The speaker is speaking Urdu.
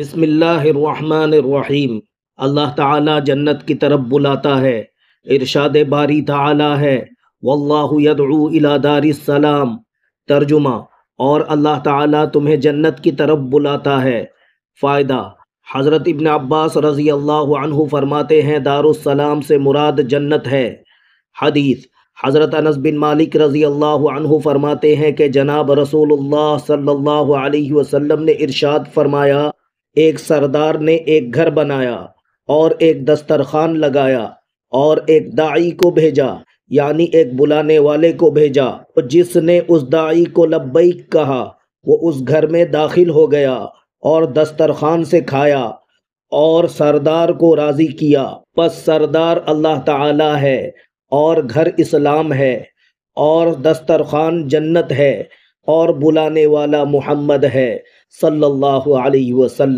بسم اللہ الرحمن الرحیم اللہ تعالی جنت کی طرف بلاتا ہے ارشاد باری تعالی ہے واللہ یدعو الی دار السلام ترجمہ اور اللہ تعالی تمہیں جنت کی طرف بلاتا ہے فائدہ حضرت ابن عباس رضی اللہ عنہ فرماتے ہیں دار السلام سے مراد جنت ہے حدیث حضرت انس بن مالک رضی اللہ عنہ فرماتے ہیں کہ جناب رسول اللہ صلی اللہ علیہ وسلم نے ارشاد فرمایا ایک سردار نے ایک گھر بنایا اور ایک دسترخوان لگایا اور ایک داعی کو بھیجا یعنی ایک بلانے والے کو بھیجا جس نے اس داعی کو لبیک کہا وہ اس گھر میں داخل ہو گیا اور دسترخوان سے کھایا اور سردار کو راضی کیا پس سردار اللہ تعالی ہے اور گھر اسلام ہے اور دسترخان جنت ہے اور بلانے والا محمد ہے صلی اللہ علیہ وسلم